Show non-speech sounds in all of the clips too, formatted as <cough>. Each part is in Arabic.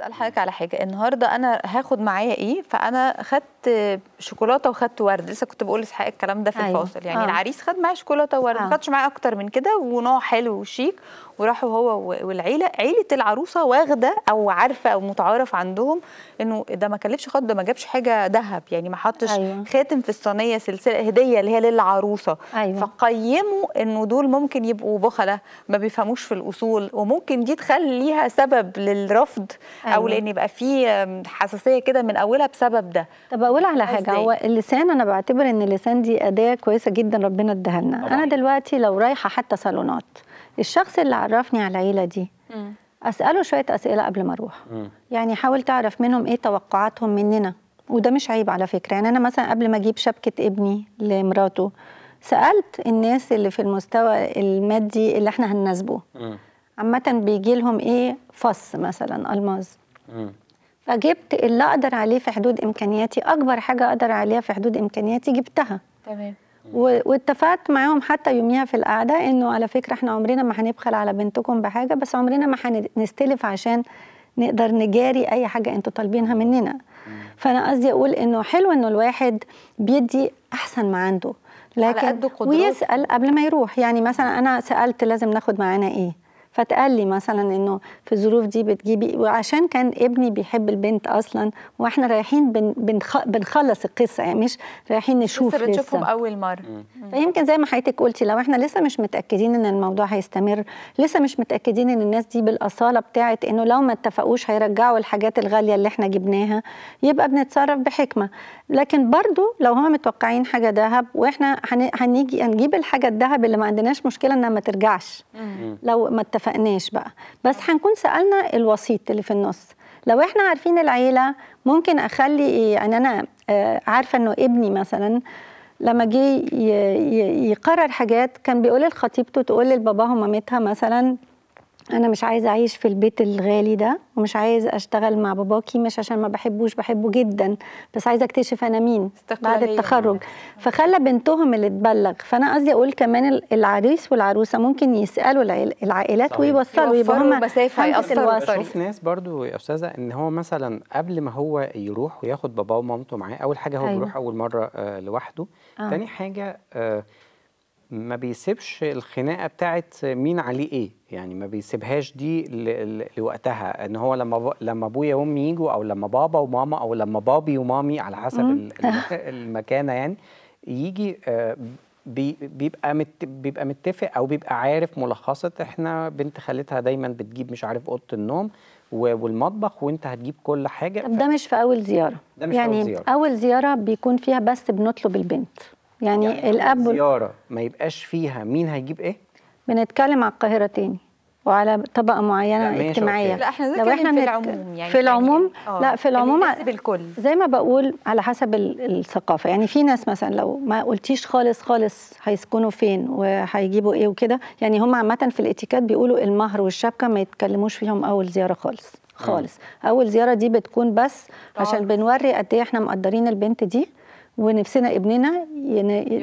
اسال حضرتك على حاجه النهارده انا هاخد معايا ايه فانا خدت شوكولاته وخدت ورد لسه كنت بقول لاسحاق الكلام ده في أيوة. الفاصل يعني آه. العريس خد معايا شوكولاته وورد ما آه. خدش معايا اكتر من كده ونوع حلو وشيك وراحوا هو والعيله عيله العروسه واخده او عارفه او متعارف عندهم انه ده ما كلفش خد ده ما جابش حاجه ذهب يعني ما حطش أيوة. خاتم في الصينيه سلسله هديه اللي هي للعروسه أيوة. فقيموا انه دول ممكن يبقوا بخله ما بيفهموش في الاصول وممكن دي تخليها سبب للرفض أيوة. او لان يبقى في حساسيه كده من اولها بسبب ده طب اقول على حاجه إيه؟ هو اللسان انا بعتبر ان اللسان دي اداه كويسه جدا ربنا اداها لنا انا دلوقتي لو رايحه حتى صالونات الشخص اللي عرفني على العيله دي م. اساله شويه اسئله قبل ما اروح يعني حاول تعرف منهم ايه توقعاتهم مننا وده مش عيب على فكره يعني انا مثلا قبل ما اجيب شبكه ابني لمراته سالت الناس اللي في المستوى المادي اللي احنا هنناسبه عامة بيجي لهم إيه فص مثلا ألماظ فجبت اللي أقدر عليه في حدود إمكانياتي أكبر حاجة أقدر عليها في حدود إمكانياتي جبتها تمام واتفقت معاهم حتى يوميها في القعده انه على فكره احنا عمرنا ما هنبخل على بنتكم بحاجه بس عمرنا ما هنستلف عشان نقدر نجاري اي حاجه انتوا طالبينها مننا فانا قصدي اقول انه حلو انه الواحد بيدي احسن ما عنده لكن ويسال قبل ما يروح يعني مثلا انا سالت لازم ناخد معانا ايه فتقال لي مثلا انه في الظروف دي بتجيبي وعشان كان ابني بيحب البنت اصلا واحنا رايحين بن بنخلص القصه يعني مش رايحين نشوف لسه بتشوفهم اول مره فيمكن زي ما حضرتك قلتي لو احنا لسه مش متاكدين ان الموضوع هيستمر لسه مش متاكدين ان الناس دي بالاصاله بتاعه انه لو ما اتفقوش هيرجعوا الحاجات الغاليه اللي احنا جبناها يبقى بنتصرف بحكمه لكن برضو لو هم متوقعين حاجه ذهب واحنا هنيجي هنجيب الحاجه الذهب اللي ما عندناش مشكله انها ما ترجعش لو ما اتفقناش اتفقناش بقى بس هنكون سالنا الوسيط اللي في النص لو احنا عارفين العيله ممكن اخلي ايه يعني انا آه، عارفه انه ابني مثلا لما جه يقرر حاجات كان بيقول لخطيبته تقول لباباها ومامتها مثلا انا مش عايزه اعيش في البيت الغالي ده ومش عايز اشتغل مع باباكي مش عشان ما بحبوش بحبه جدا بس عايزه اكتشف انا مين بعد التخرج فخلى بنتهم اللي تبلغ فانا قصدي اقول كمان العريس والعروسه ممكن يسالوا العائلات ويوصلوا يبقوا هم مسافه ياثروا بشوف ناس برضو يا استاذه ان هو مثلا قبل ما هو يروح وياخد باباه ومامته معاه اول حاجه هو أيوة. بيروح اول مره آه، لوحده آه. تاني حاجه آه ما بيسيبش الخناقه بتاعت مين عليه ايه يعني ما بيسيبهاش دي لوقتها ان هو لما لما ابويا وامي يجوا او لما بابا وماما او لما بابي ومامي على حسب <laughs> المكانه يعني يجي آه، بيبقى مت... بيبقى متفق او بيبقى عارف ملخصه احنا بنت خالتها دايما بتجيب مش عارف اوضه النوم والمطبخ وانت هتجيب كل حاجه طب ف... ده مش في اول زياره ده مش يعني في اول يعني زياره اول زياره بيكون فيها بس بنطلب البنت يعني, يعني الاب زياره ما يبقاش فيها مين هيجيب ايه بنتكلم على القاهره تاني وعلى طبقه معينه اجتماعيه لا احنا لو احنا في العموم يعني في العموم يعني لا آه، في العموم بالكل زي ما بقول على حسب الثقافه يعني في ناس مثلا لو ما قلتيش خالص خالص هيسكنوا فين وهيجيبوا ايه وكده يعني هم عامه في الاتيكيت بيقولوا المهر والشبكه ما يتكلموش فيهم اول زياره خالص خالص اول زياره دي بتكون بس عشان بنوري قد ايه احنا مقدرين البنت دي ونفسنا ابننا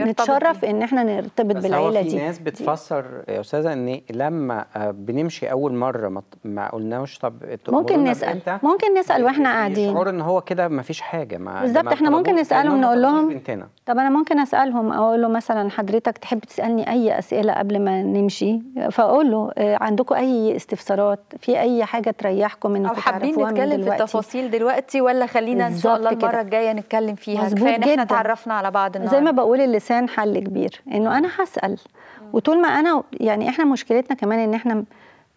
نتشرف ان احنا نرتبط بس بالعيله بس في ناس بتفسر يا استاذه ان لما آه، بنمشي اول مره ما قلناش طب ممكن نسال ممكن نسال واحنا قاعدين شعور ان هو كده ما فيش حاجه بالظبط احنا ممكن نسالهم نقول لهم طب انا ممكن اسالهم او اقول له مثلا حضرتك تحب تسالني اي اسئله قبل ما نمشي فاقول له آه، عندكم اي استفسارات في اي حاجه تريحكم انكم او حابين نتكلم في التفاصيل دلوقتي ولا خلينا ان شاء الله المره الجايه نتكلم فيها كفايه ان احنا اتعرفنا على بعض النهارده زي ما بقول اللسان حل كبير انه انا هسال وطول ما انا يعني احنا مشكلتنا كمان ان احنا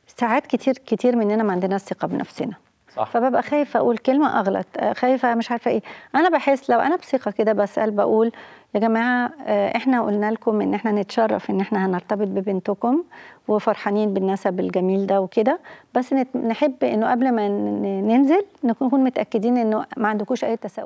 ساعات كتير كتير مننا ما عندناش ثقه بنفسنا صح. فببقى خايفه اقول كلمه اغلط آه، خايفه مش عارفه ايه انا بحس لو انا بثقه كده بسال بقول يا جماعه آه، احنا قلنا لكم ان احنا نتشرف ان احنا هنرتبط ببنتكم وفرحانين بالنسب الجميل ده وكده بس نحب انه قبل ما ننزل نكون متاكدين انه ما عندكوش اي تساؤلات